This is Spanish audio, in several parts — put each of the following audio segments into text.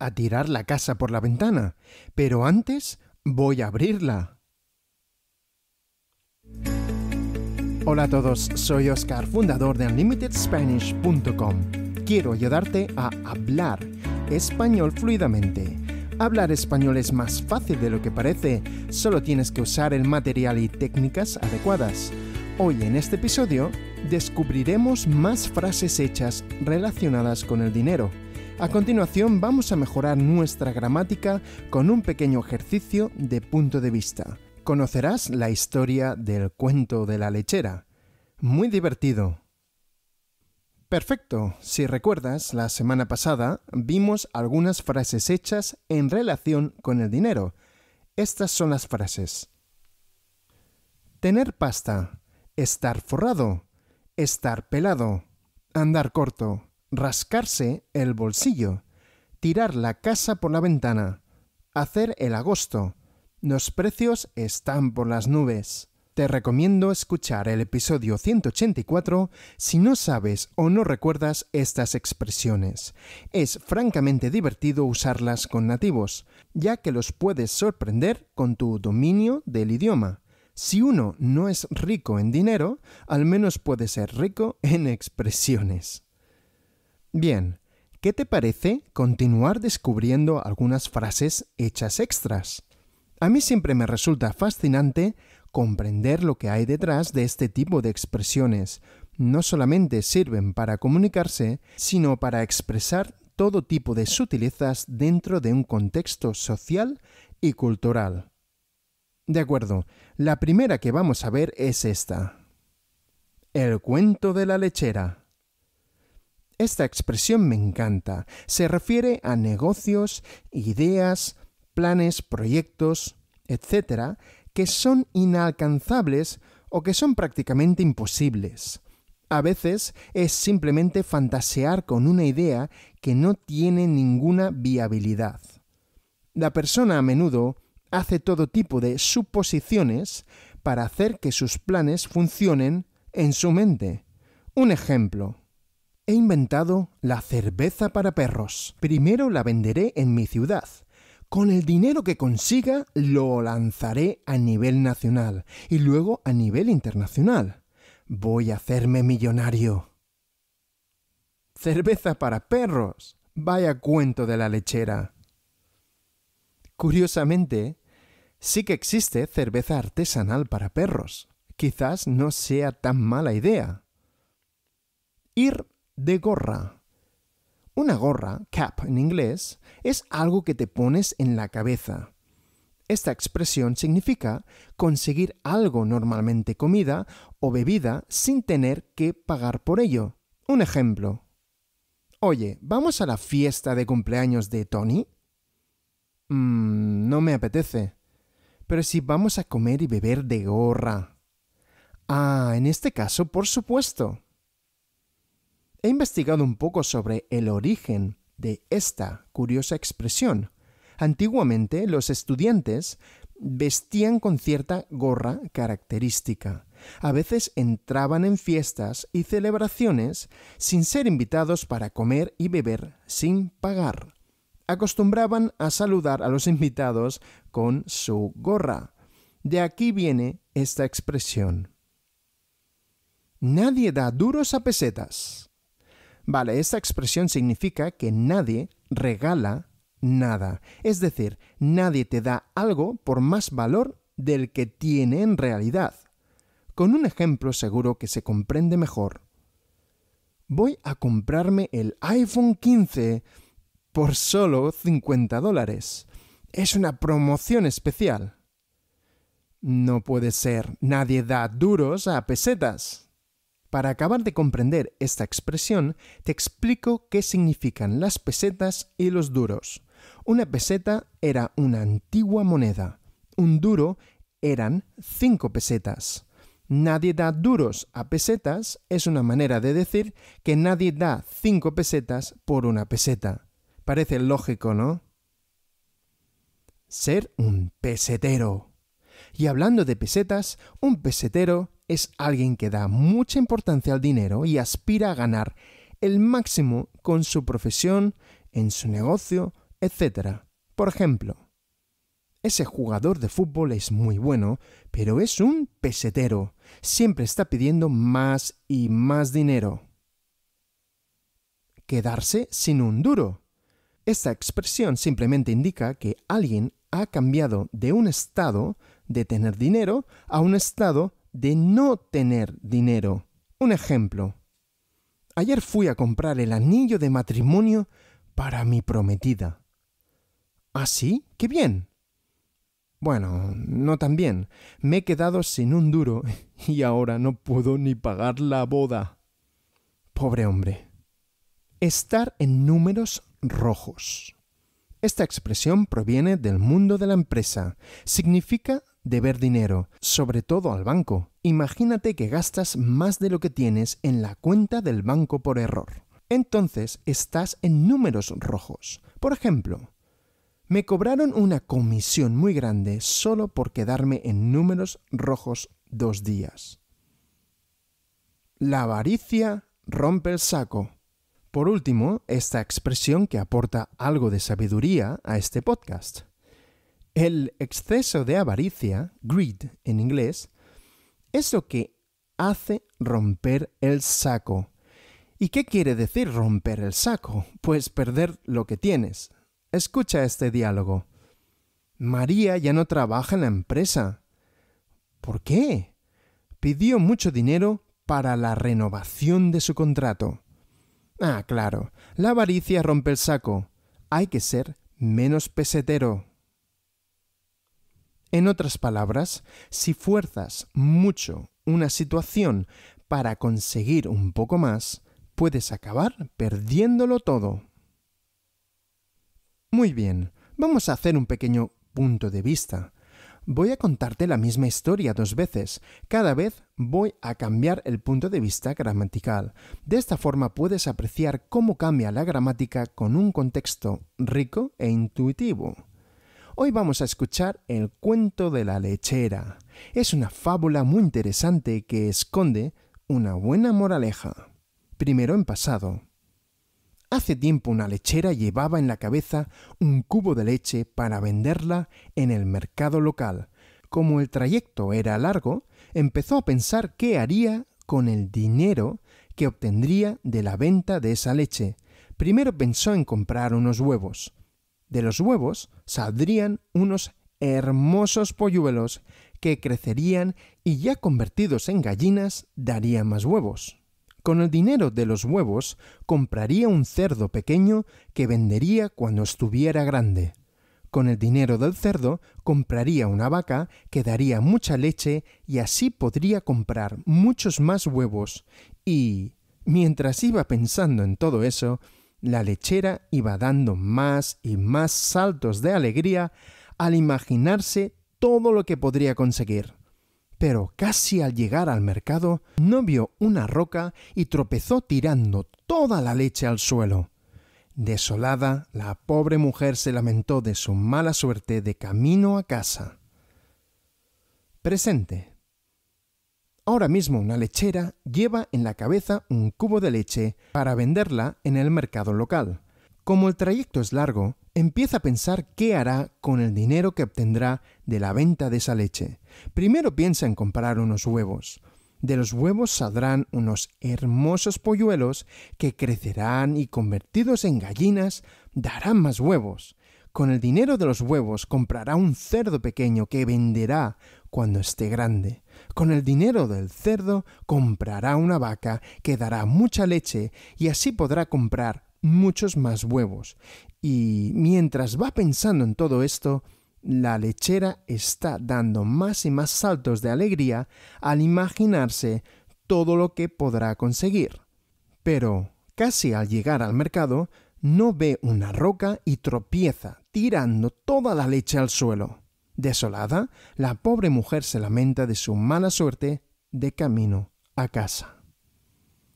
a tirar la casa por la ventana, pero antes voy a abrirla. Hola a todos, soy Oscar, fundador de UnlimitedSpanish.com. Quiero ayudarte a hablar español fluidamente. Hablar español es más fácil de lo que parece, solo tienes que usar el material y técnicas adecuadas. Hoy en este episodio descubriremos más frases hechas relacionadas con el dinero a continuación vamos a mejorar nuestra gramática con un pequeño ejercicio de punto de vista. Conocerás la historia del cuento de la lechera. Muy divertido. Perfecto. Si recuerdas, la semana pasada vimos algunas frases hechas en relación con el dinero. Estas son las frases. Tener pasta. Estar forrado. Estar pelado. Andar corto rascarse el bolsillo, tirar la casa por la ventana, hacer el agosto. Los precios están por las nubes. Te recomiendo escuchar el episodio 184 si no sabes o no recuerdas estas expresiones. Es francamente divertido usarlas con nativos, ya que los puedes sorprender con tu dominio del idioma. Si uno no es rico en dinero, al menos puede ser rico en expresiones. Bien, ¿qué te parece continuar descubriendo algunas frases hechas extras? A mí siempre me resulta fascinante comprender lo que hay detrás de este tipo de expresiones. No solamente sirven para comunicarse, sino para expresar todo tipo de sutilezas dentro de un contexto social y cultural. De acuerdo, la primera que vamos a ver es esta. El cuento de la lechera. Esta expresión me encanta. Se refiere a negocios, ideas, planes, proyectos, etc., que son inalcanzables o que son prácticamente imposibles. A veces es simplemente fantasear con una idea que no tiene ninguna viabilidad. La persona a menudo hace todo tipo de suposiciones para hacer que sus planes funcionen en su mente. Un ejemplo. He inventado la cerveza para perros. Primero la venderé en mi ciudad. Con el dinero que consiga lo lanzaré a nivel nacional y luego a nivel internacional. Voy a hacerme millonario. Cerveza para perros. Vaya cuento de la lechera. Curiosamente, sí que existe cerveza artesanal para perros. Quizás no sea tan mala idea. Ir de gorra. Una gorra, cap en inglés, es algo que te pones en la cabeza. Esta expresión significa conseguir algo normalmente comida o bebida sin tener que pagar por ello. Un ejemplo. Oye, ¿vamos a la fiesta de cumpleaños de Tony? Mmm, no me apetece. Pero si vamos a comer y beber de gorra. Ah, en este caso, por supuesto. He investigado un poco sobre el origen de esta curiosa expresión. Antiguamente los estudiantes vestían con cierta gorra característica. A veces entraban en fiestas y celebraciones sin ser invitados para comer y beber sin pagar. Acostumbraban a saludar a los invitados con su gorra. De aquí viene esta expresión. Nadie da duros a pesetas. Vale, esta expresión significa que nadie regala nada. Es decir, nadie te da algo por más valor del que tiene en realidad. Con un ejemplo seguro que se comprende mejor. Voy a comprarme el iPhone 15 por solo 50 dólares. Es una promoción especial. No puede ser, nadie da duros a pesetas. Para acabar de comprender esta expresión, te explico qué significan las pesetas y los duros. Una peseta era una antigua moneda, un duro eran cinco pesetas. Nadie da duros a pesetas es una manera de decir que nadie da cinco pesetas por una peseta. Parece lógico, ¿no? Ser un pesetero. Y hablando de pesetas, un pesetero es alguien que da mucha importancia al dinero y aspira a ganar el máximo con su profesión, en su negocio, etc. Por ejemplo, ese jugador de fútbol es muy bueno, pero es un pesetero. Siempre está pidiendo más y más dinero. Quedarse sin un duro. Esta expresión simplemente indica que alguien ha cambiado de un estado de tener dinero a un estado de no tener dinero. Un ejemplo. Ayer fui a comprar el anillo de matrimonio para mi prometida. ¿Ah, sí? ¡Qué bien! Bueno, no tan bien. Me he quedado sin un duro y ahora no puedo ni pagar la boda. Pobre hombre. Estar en números rojos. Esta expresión proviene del mundo de la empresa. Significa deber dinero, sobre todo al banco. Imagínate que gastas más de lo que tienes en la cuenta del banco por error. Entonces estás en números rojos. Por ejemplo, me cobraron una comisión muy grande solo por quedarme en números rojos dos días. La avaricia rompe el saco. Por último, esta expresión que aporta algo de sabiduría a este podcast. El exceso de avaricia, greed en inglés, es lo que hace romper el saco. ¿Y qué quiere decir romper el saco? Pues perder lo que tienes. Escucha este diálogo. María ya no trabaja en la empresa. ¿Por qué? Pidió mucho dinero para la renovación de su contrato. Ah, claro, la avaricia rompe el saco. Hay que ser menos pesetero. En otras palabras, si fuerzas mucho una situación para conseguir un poco más, puedes acabar perdiéndolo todo. Muy bien, vamos a hacer un pequeño punto de vista. Voy a contarte la misma historia dos veces. Cada vez voy a cambiar el punto de vista gramatical. De esta forma puedes apreciar cómo cambia la gramática con un contexto rico e intuitivo. Hoy vamos a escuchar El cuento de la lechera. Es una fábula muy interesante que esconde una buena moraleja. Primero en pasado. Hace tiempo una lechera llevaba en la cabeza un cubo de leche para venderla en el mercado local. Como el trayecto era largo, empezó a pensar qué haría con el dinero que obtendría de la venta de esa leche. Primero pensó en comprar unos huevos, de los huevos saldrían unos hermosos polluelos que crecerían y ya convertidos en gallinas darían más huevos. Con el dinero de los huevos compraría un cerdo pequeño que vendería cuando estuviera grande. Con el dinero del cerdo compraría una vaca que daría mucha leche y así podría comprar muchos más huevos. Y... mientras iba pensando en todo eso, la lechera iba dando más y más saltos de alegría al imaginarse todo lo que podría conseguir. Pero casi al llegar al mercado, no vio una roca y tropezó tirando toda la leche al suelo. Desolada, la pobre mujer se lamentó de su mala suerte de camino a casa. Presente. Ahora mismo una lechera lleva en la cabeza un cubo de leche para venderla en el mercado local. Como el trayecto es largo, empieza a pensar qué hará con el dinero que obtendrá de la venta de esa leche. Primero piensa en comprar unos huevos. De los huevos saldrán unos hermosos polluelos que crecerán y convertidos en gallinas darán más huevos. Con el dinero de los huevos comprará un cerdo pequeño que venderá cuando esté grande. Con el dinero del cerdo comprará una vaca que dará mucha leche y así podrá comprar muchos más huevos. Y mientras va pensando en todo esto, la lechera está dando más y más saltos de alegría al imaginarse todo lo que podrá conseguir. Pero, casi al llegar al mercado, no ve una roca y tropieza, tirando toda la leche al suelo. Desolada, la pobre mujer se lamenta de su mala suerte de camino a casa.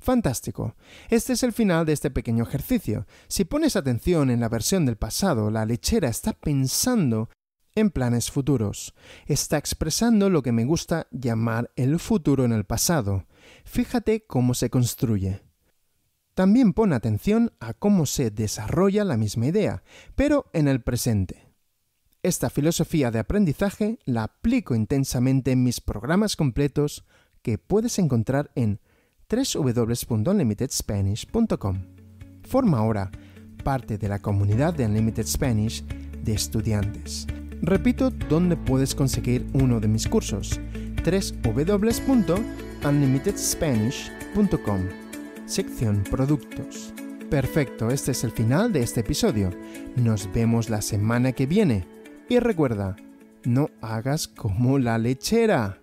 Fantástico. Este es el final de este pequeño ejercicio. Si pones atención en la versión del pasado, la lechera está pensando en planes futuros. Está expresando lo que me gusta llamar el futuro en el pasado. Fíjate cómo se construye. También pon atención a cómo se desarrolla la misma idea, pero en el presente. Esta filosofía de aprendizaje la aplico intensamente en mis programas completos que puedes encontrar en www.unlimitedspanish.com. Forma ahora parte de la comunidad de Unlimited Spanish de estudiantes. Repito dónde puedes conseguir uno de mis cursos, www.unlimitedspanish.com, sección Productos. Perfecto, este es el final de este episodio. Nos vemos la semana que viene y recuerda, no hagas como la lechera.